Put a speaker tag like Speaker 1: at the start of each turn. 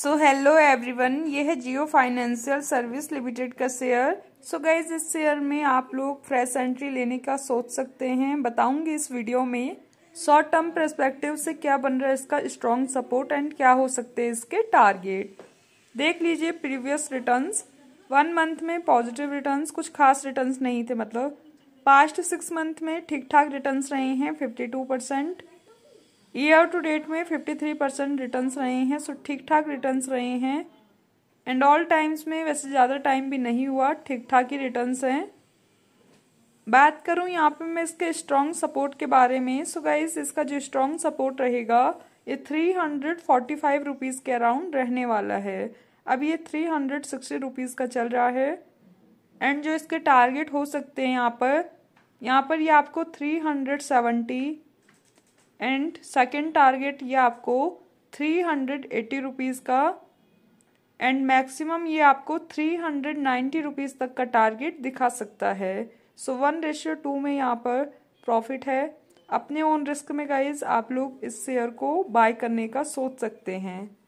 Speaker 1: so hello everyone ये है Jio financial service limited का शेयर सो गाइज इस शेयर में आप लोग फ्रेश एंट्री लेने का सोच सकते हैं बताऊंगी इस वीडियो में शॉर्ट टर्म परस्पेक्टिव से क्या बन रहा है इसका स्ट्रॉन्ग सपोर्ट एंड क्या हो सकते हैं इसके टारगेट देख लीजिए प्रीवियस रिटर्न्स वन मंथ में पॉजिटिव रिटर्न्स कुछ खास रिटर्न्स नहीं थे मतलब पास्ट सिक्स मंथ में ठीक ठाक रिटर्न्स रहे हैं fifty two percent year to date में फिफ्टी थ्री परसेंट रिटर्न रहे हैं सो ठीक ठाक रिटर्न रहे हैं एंड ऑल टाइम्स में वैसे ज़्यादा टाइम भी नहीं हुआ ठीक ठाक ही रिटर्न हैं बात करूँ यहाँ पे मैं इसके स्ट्रॉन्ग सपोर्ट के बारे में सो so गाइज इसका जो स्ट्रॉन्ग सपोर्ट रहेगा ये three hundred forty five rupees के अराउंड रहने वाला है अब ये थ्री हंड्रेड सिक्सटी रुपीज़ का चल रहा है एंड जो इसके टारगेट हो सकते हैं यहाँ पर यहाँ पर ये यह आपको three hundred seventy and second target ये आपको थ्री हंड्रेड एट्टी रुपीज़ का एंड मैक्सिमम ये आपको थ्री हंड्रेड नाइन्टी रुपीज़ तक का टारगेट दिखा सकता है सो वन रेशियो टू में यहाँ पर प्रॉफिट है अपने ओन रिस्क में गाइज आप लोग इस शेयर को बाय करने का सोच सकते हैं